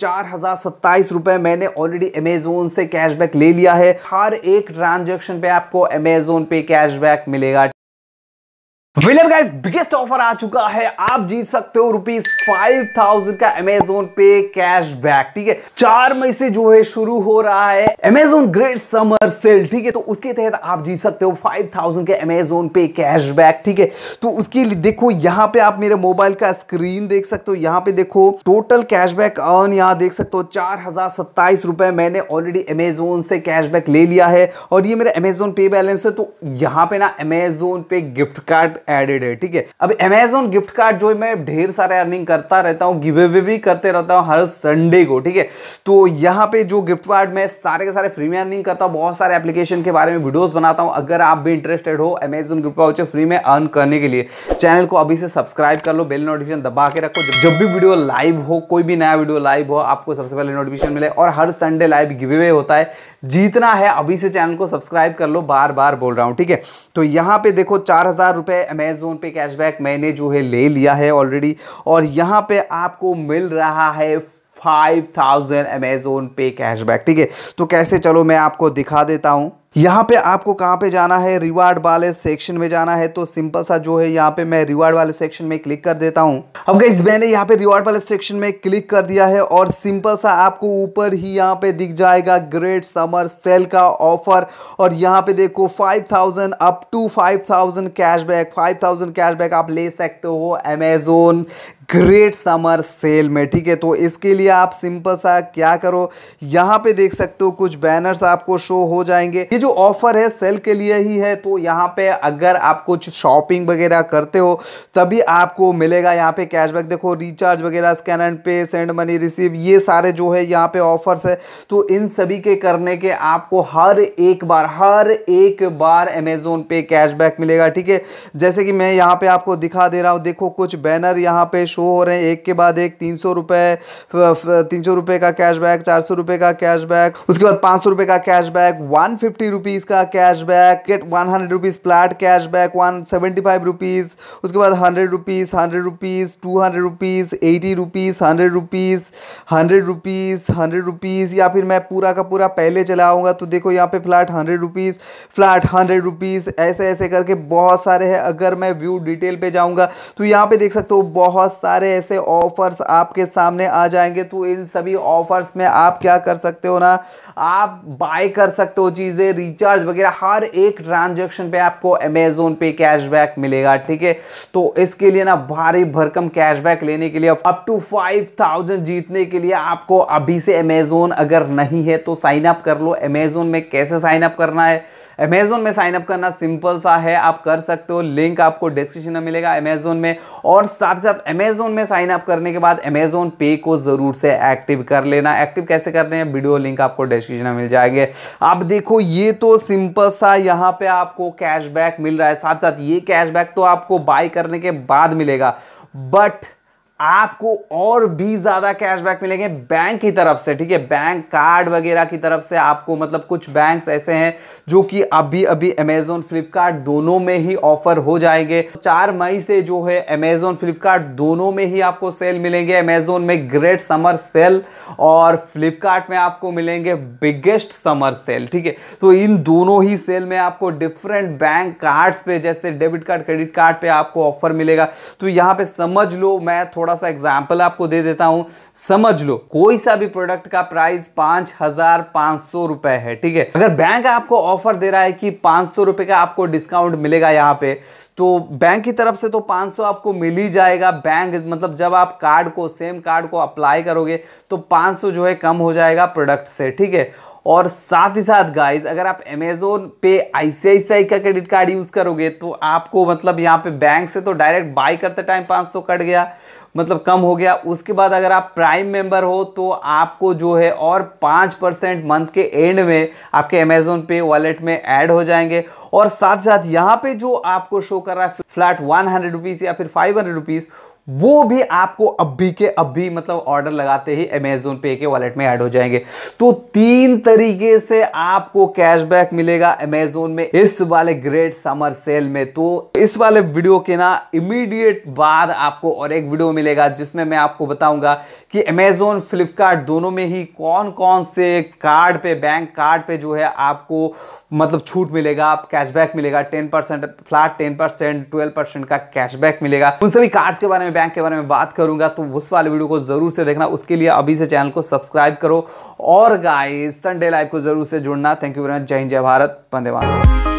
चार हजार सत्ताईस रुपए मैंने ऑलरेडी अमेजोन से कैशबैक ले लिया है हर एक ट्रांजेक्शन पे आपको अमेजोन पे कैशबैक मिलेगा विलर गाइस बिगेस्ट ऑफर आ चुका है आप जीत सकते हो रुपीज फाइव थाउजेंड का अमेजोन पे कैश बैक ठीक है चार मई से जो है शुरू हो रहा है अमेजोन ग्रेट समर सेल ठीक है तो उसके तहत आप जीत सकते हो फाइव थाउजेंड के अमेजोन पे कैशबैक ठीक है तो उसके लिए देखो यहाँ पे आप मेरे मोबाइल का स्क्रीन देख सकते हो यहाँ पे देखो टोटल कैशबैक अर्न यहाँ देख सकते हो चार हजार सत्ताईस रुपए मैंने ऑलरेडी अमेजोन से कैशबैक ले लिया है और ये मेरा अमेजोन पे बैलेंस है तो यहाँ पे ना अमेजोन पे गिफ्ट कार्ड एडेड है ठीक है अब अमेजोन गिफ्ट कार्ड जो मैं ढेर सारे अर्निंग करता रहता हूँ गिवे वे भी करते रहता हूँ हर संडे को ठीक है तो यहाँ पे जो गिफ्ट कार्ड मैं सारे के सारे फ्री में अर्निंग करता हूँ बहुत सारे एप्लीकेशन के बारे में वीडियोज बनाता हूँ अगर आप भी इंटरेस्टेड हो अमेजोन गिफ्ट वाउचर फ्री में अर्न करने के लिए चैनल को अभी से सब्सक्राइब कर लो बेल नोटिफिकेशन दबा के रखो जब भी वीडियो लाइव हो कोई भी नया वीडियो लाइव हो आपको सबसे पहले नोटिफिकेशन मिले और हर संडे लाइव गिवे वे होता है जीतना है अभी से चैनल को सब्सक्राइब कर लो बार बार बोल रहा हूँ ठीक है तो यहाँ पे देखो चार हजार रुपए अमेज़ोन पे कैशबैक मैंने जो है ले लिया है ऑलरेडी और यहाँ पे आपको मिल रहा है five thousand Amazon pay cashback ठीक है तो कैसे चलो मैं आपको दिखा देता हूँ यहाँ पे आपको कहाँ पे जाना है रिवार्ड वाले सेक्शन में जाना है तो सिंपल सा जो है यहाँ पे मैं रिवार्ड वाले सेक्शन में क्लिक कर देता हूँ अब गई मैंने यहाँ पे रिवार्ड वाले सेक्शन में क्लिक कर दिया है और सिंपल सा आपको ऊपर ही यहाँ पे दिख जाएगा ग्रेट समर सेल का ऑफर और यहाँ पे देखो thousand up to five cashback 5000 cashback आप ले सकते हो अमेजोन ग्रेट समर सेल में ठीक है तो इसके लिए आप सिंपल सा क्या करो यहाँ पे देख सकते हो कुछ बैनर्स आपको शो हो जाएंगे ये जो ऑफर है सेल के लिए ही है तो यहाँ पे अगर आप कुछ शॉपिंग वगैरह करते हो तभी आपको मिलेगा यहाँ पे कैशबैक देखो रिचार्ज वगैरह scan and pay send money receive ये सारे जो है यहाँ पे ऑफर्स है तो इन सभी के करने के आपको हर एक बार हर एक बार अमेजोन पे कैशबैक मिलेगा ठीक है जैसे कि मैं यहाँ पे आपको दिखा दे रहा हूँ देखो कुछ बैनर यहाँ पे शो हो रहे हैं एक के बाद एक तीन सौ रुपये तीन सौ रुपये का कैशबैक चार सौ रुपये का कैशबैक उसके बाद पाँच सौ रुपये का कैशबैक वन फिफ्टी रुपीज़ का cashback get one hundred rupees flat cashback one seventy five rupees उसके बाद hundred rupees hundred rupees two hundred rupees eighty rupees hundred rupees hundred rupees hundred rupees या फिर मैं पूरा का पूरा पहले चलाऊँगा तो देखो यहाँ पे flat hundred rupees flat hundred rupees ऐसे ऐसे करके बहुत सारे हैं अगर मैं व्यू डिटेल पर जाऊँगा तो यहाँ पर देख सकते हो बहुत सारे ऐसे ऑफर्स आपके सामने आ जाएंगे तो इन सभी ऑफर्स में आप क्या कर सकते हो ना आप बाय कर सकते हो चीज़ें रिचार्ज वगैरह हर एक ट्रांजेक्शन पे आपको अमेजोन पे कैशबैक मिलेगा ठीक है तो इसके लिए ना भारी भरकम कैशबैक लेने के लिए अप टू फाइव थाउजेंड जीतने के लिए आपको अभी से अमेजोन अगर नहीं है तो साइन अप कर लो अमेजोन में कैसे साइन अप करना है अमेजोन में साइन अप करना सिंपल सा है आप कर सकते हो लिंक आपको डिस्क्रिप्शन में मिलेगा अमेजोन में और साथ साथ अमेजोन में साइन अप करने के बाद अमेजोन पे को जरूर से एक्टिव कर लेना एक्टिव कैसे करने हैं वीडियो लिंक आपको डिस्क्रिप्शन में मिल जाएंगे आप देखो ये तो सिंपल सा यहाँ पे आपको कैशबैक मिल रहा है साथ साथ ये कैशबैक तो आपको बाय करने के बाद मिलेगा बट आपको और भी ज़्यादा कैशबैक मिलेंगे बैंक की तरफ से ठीक है बैंक कार्ड वगैरह की तरफ से आपको मतलब कुछ बैंक्स ऐसे हैं जो कि अभी अभी अमेजोन फ्लिपकार्ट दोनों में ही ऑफर हो जाएंगे चार मई से जो है अमेजोन फ्लिपकार्ट दोनों में ही आपको सेल मिलेंगे अमेजोन में ग्रेट समर सेल और फ्लिपकार्ट में आपको मिलेंगे बिगेस्ट समर सेल ठीक है तो इन दोनों ही सेल में आपको डिफरेंट बैंक कार्ड्स पे जैसे डेबिट कार्ड क्रेडिट कार्ड पे आपको ऑफर मिलेगा तो यहाँ पे समझ लो मैं थोड़ा थोड़ा सा एग्जाम्पल आपको दे देता हूं समझ लो कोई सा भी प्रोडक्ट का प्राइस पांच हजार पांच सौ रुपए है ठीक है अगर बैंक आपको ऑफर दे रहा है कि पांच सौ रुपए का आपको डिस्काउंट मिलेगा यहाँ पे तो बैंक की तरफ से तो 500 आपको मिल ही जाएगा बैंक मतलब जब आप कार्ड को सेम कार्ड को अप्लाई करोगे तो 500 जो है कम हो जाएगा प्रोडक्ट से ठीक है और साथ ही साथ गाइज अगर आप अमेजोन पे आई का क्रेडिट कार्ड यूज़ करोगे तो आपको मतलब यहाँ पे बैंक से तो डायरेक्ट बाई करते टाइम 500 कट गया मतलब कम हो गया उसके बाद अगर आप प्राइम मेंबर हो तो आपको जो है और पाँच परसेंट मंथ के एंड में आपके अमेजोन पे वॉलेट में ऐड हो जाएंगे और साथ साथ यहाँ पे जो आपको शो कर रहा है फ्लैट वन हंड्रेड रुपीज़ या फिर फाइव हंड्रेड रुपीज़ वो भी आपको अभी के अभी मतलब ऑर्डर लगाते ही अमेजोन पे के वॉलेट में ऐड हो जाएंगे तो तीन तरीके से आपको कैशबैक मिलेगा अमेजोन में इस वाले ग्रेट समर सेल में तो इस वाले वीडियो के ना इमीडिएट बाद आपको और एक वीडियो मिलेगा जिसमें मैं आपको बताऊंगा कि अमेजोन फ्लिपकार्ट दोनों में ही कौन कौन से कार्ड पे बैंक कार्ड पे जो है आपको मतलब छूट मिलेगा आप कैशबैक मिलेगा ten percent flat ten percent twelve percent का कैशबैक मिलेगा उन सभी कार्ड्स के बारे में मैं बैंक के बारे में बात करूंगा तो उस वाले वीडियो को ज़रूर से देखना उसके लिए अभी से चैनल को सब्सक्राइब करो और गाइस संडे लाइव को ज़रूर से जुड़ना थैंक यू वेरी मच जय हिंद जय भारत वंदे मातरम